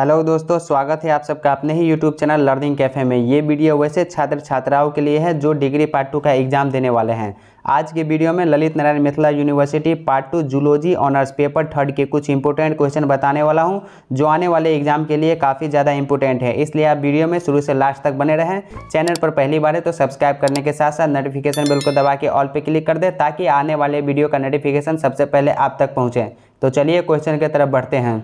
hello दोस्तों स्वागत है आप सबका अपने ही यूट्यूब चैनल लर्निंग कैफे में ये वीडियो वैसे छात्र छात्राओं के लिए है जो डिग्री पार्ट टू का एग्जाम देने वाले हैं आज के वीडियो में Lalit Narayan Mithila University part two zoology honours paper third के कुछ इंपोर्टेंट क्वेश्चन बताने वाला हूँ जो आने वाले एग्जाम के लिए काफ़ी ज़्यादा इंपोर्टेंट है इसलिए आप वीडियो में शुरू से लास्ट तक बने रहें चैनल पर पहली बार है तो सब्सक्राइब करने के साथ साथ नोटिफिकेशन बिल को दबा के ऑल पर क्लिक कर दें ताकि आने वाले वीडियो का नोटिफिकेशन सबसे पहले आप तक पहुँचें तो चलिए क्वेश्चन की तरफ बढ़ते हैं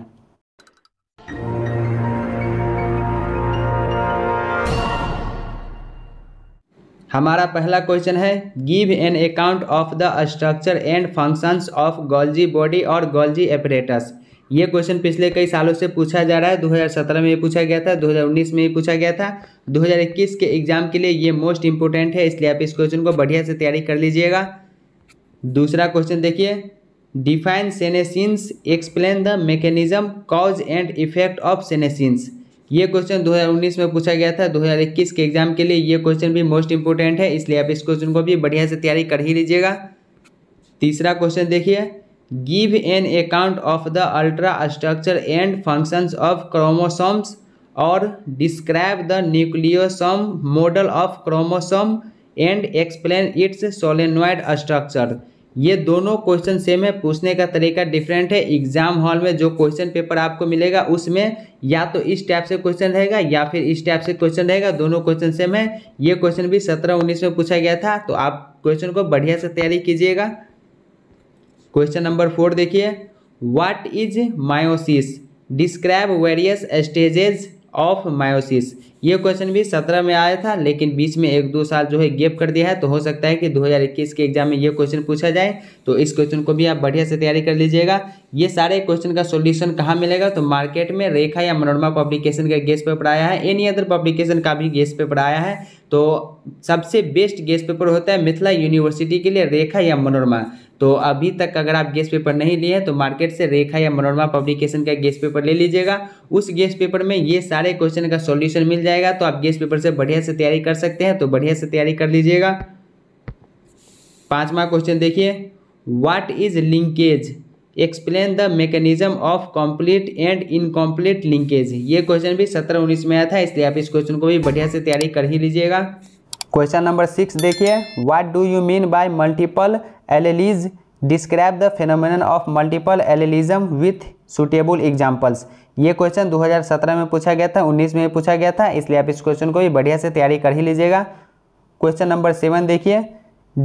हमारा पहला क्वेश्चन है give an account of the structure and functions of Golgi body और गोल्जी एपरेटस ये क्वेश्चन पिछले कई सालों से पूछा जा रहा है 2017 में ये पूछा गया था 2019 में ये पूछा गया था 2021 के एग्जाम के लिए ये मोस्ट इंपॉर्टेंट है इसलिए आप इस क्वेश्चन को बढ़िया से तैयारी कर लीजिएगा दूसरा क्वेश्चन देखिए define senescence explain the mechanism cause and effect of senescence ये क्वेश्चन 2019 में पूछा गया था 2021 के एग्जाम के लिए ये क्वेश्चन भी मोस्ट इंपोर्टेंट है इसलिए आप इस क्वेश्चन को भी बढ़िया से तैयारी कर ही लीजिएगा तीसरा क्वेश्चन देखिए give an account of the ultra structure and functions of chromosomes और describe the nucleosome model of chromosome and explain its solenoid structure ये दोनों क्वेश्चन सेम है पूछने का तरीका डिफरेंट है एग्जाम हॉल में जो क्वेश्चन पेपर आपको मिलेगा उसमें या तो इस टाइप से क्वेश्चन रहेगा या फिर इस टाइप से क्वेश्चन रहेगा दोनों क्वेश्चन सेम है ये क्वेश्चन भी सत्रह उन्नीस में पूछा गया था तो आप क्वेश्चन को बढ़िया से तैयारी कीजिएगा क्वेश्चन नंबर फोर देखिए what is meiosis describe various stages of meiosis ये क्वेश्चन भी सत्रह में आया था लेकिन बीच में एक दो साल जो है गेप कर दिया है तो हो सकता है कि 2021 के एग्जाम में ये क्वेश्चन पूछा जाए तो इस क्वेश्चन को भी आप बढ़िया से तैयारी कर लीजिएगा ये सारे क्वेश्चन का सोल्यूशन कहाँ मिलेगा तो मार्केट में रेखा या मनोरमा पब्लिकेशन का गेस्ट पेपर आया है एनी अदर पब्लिकेशन का भी गेस्ट पेपर आया है तो सबसे बेस्ट गेस्ट पेपर होता है मिथिला यूनिवर्सिटी के लिए रेखा या मनोरमा तो अभी तक अगर आप गेस्ट पेपर नहीं लिए हैं तो मार्केट से रेखा या मनोरमा पब्लिकेशन का गेस्ट पेपर ले लीजिएगा उस गेस्ट पेपर में ये सारे क्वेश्चन का सोल्यूशन मिल जाएगा तो आप गेस्ट पेपर से बढ़िया से तैयारी कर सकते हैं तो बढ़िया से तैयारी कर लीजिएगा पांचवा क्वेश्चन देखिए what is linkage explain the mechanism of complete and incomplete linkage ये क्वेश्चन भी सत्रह उन्नीस में आया था इसलिए आप इस क्वेश्चन को भी बढ़िया से तैयारी कर ही लीजिएगा क्वेश्चन नंबर सिक्स देखिए what do you mean by multiple alleles describe the phenomenon of multiple allelism with suitable examples ये क्वेश्चन 2017 में पूछा गया था 19 में पूछा गया था इसलिए आप इस क्वेश्चन को भी बढ़िया से तैयारी कर ही लीजिएगा क्वेश्चन नंबर सेवन देखिए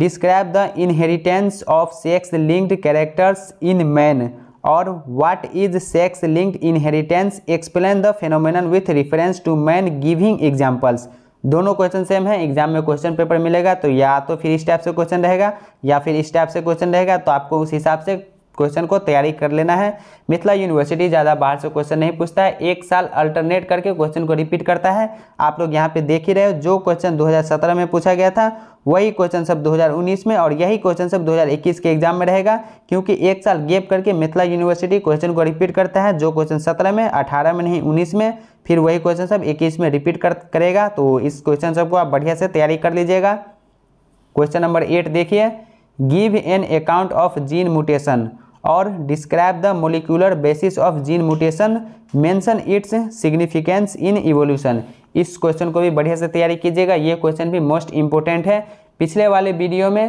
describe the inheritance of sex linked characters in man और what is sex linked inheritance explain the phenomenon with reference to man giving examples दोनों क्वेश्चन सेम है एग्जाम में क्वेश्चन पेपर मिलेगा तो या तो फिर इस टाइप से क्वेश्चन रहेगा या फिर इस टाइप से क्वेश्चन रहेगा तो आपको उस हिसाब से क्वेश्चन को तैयारी कर लेना है मिथिला यूनिवर्सिटी ज़्यादा बाहर से क्वेश्चन नहीं पूछता है एक साल अल्टरनेट करके क्वेश्चन को रिपीट करता है आप लोग यहाँ पे देख ही रहे हो जो क्वेश्चन 2017 में पूछा गया था वही क्वेश्चन सब 2019 में और यही क्वेश्चन सब 2021 के एग्जाम में रहेगा क्योंकि एक साल गेप करके मिथिला यूनिवर्सिटी क्वेश्चन को रिपीट करता है जो क्वेश्चन सत्रह में अठारह में नहीं उन्नीस में फिर वही क्वेश्चन सब इक्कीस में रिपीट कर करेगा तो इस क्वेश्चन सब को आप बढ़िया से तैयारी कर लीजिएगा क्वेश्चन नंबर एट देखिए give an account of gene mutation और describe the molecular basis of gene mutation mention its significance in evolution इस क्वेश्चन को भी बढ़िया से तैयारी कीजिएगा ये क्वेश्चन भी मोस्ट इम्पोर्टेंट है पिछले वाले वीडियो में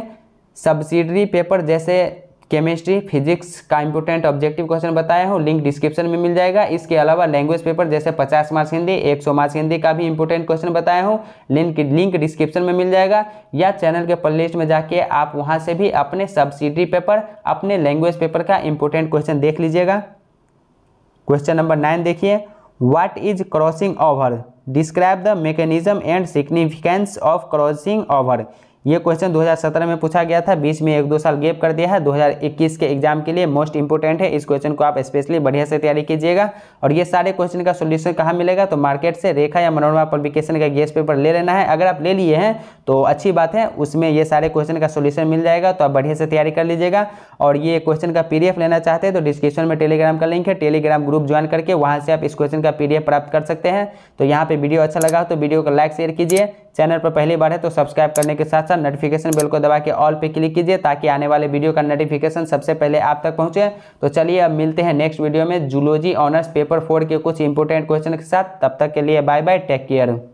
सब्सिडरी पेपर जैसे केमिस्ट्री फिजिक्स का इंपोर्टेंट ऑब्जेक्टिव क्वेश्चन बताया हूँ लिंक डिस्क्रिप्शन में मिल जाएगा इसके अलावा लैंग्वेज पेपर जैसे 50 मार्क्स हिंदी 100 मार्क्स हिंदी का भी इंपोर्टेंट क्वेश्चन बताया हूँ लिंक लिंक डिस्क्रिप्शन में मिल जाएगा या चैनल के प्ले में जाके आप वहाँ से भी अपने सब्सिडी पेपर अपने लैंग्वेज पेपर का इंपोर्टेंट क्वेश्चन देख लीजिएगा क्वेश्चन नंबर नाइन देखिए what is crossing over describe the mechanism and significance of crossing over ये क्वेश्चन 2017 में पूछा गया था बीच में एक दो साल गैप कर दिया है 2021 के एग्जाम के लिए मोस्ट इंपोर्टेंट है इस क्वेश्चन को आप स्पेशली बढ़िया से तैयारी कीजिएगा और ये सारे क्वेश्चन का सोल्यूशन कहाँ मिलेगा तो मार्केट से रेखा या मनोरमा पब्लिकेशन का गेस्ट पेपर ले लेना है अगर आप ले लिए हैं तो अच्छी बात है उसमें ये सारे क्वेश्चन का सोल्यूशन मिल जाएगा तो आप बढ़िया से तैयारी कर लीजिएगा और ये क्वेश्चन का पी लेना चाहते हैं तो डिस्क्रिप्शन में टेलीग्राम का लिंक है टेलीग्राम ग्रुप ज्वाइन करके वहाँ से आप इस क्वेश्चन का पी प्राप्त कर सकते हैं तो यहाँ पर वीडियो अच्छा लगा तो वीडियो को लाइक शेयर कीजिए चैनल पर पहली बार है तो सब्सक्राइब करने के साथ साथ साथ नोटिफिकेशन बेल को दबा के ऑल पे क्लिक कीजिए ताकि आने वाले वीडियो का नोटिफिकेशन सबसे पहले आप तक पहुंचे तो चलिए अब मिलते हैं नेक्स्ट वीडियो में जूलॉजी ऑनर्स पेपर फोर के कुछ इंपोर्टेंट क्वेश्चन के साथ तब तक के लिए बाय बाय टेक केयर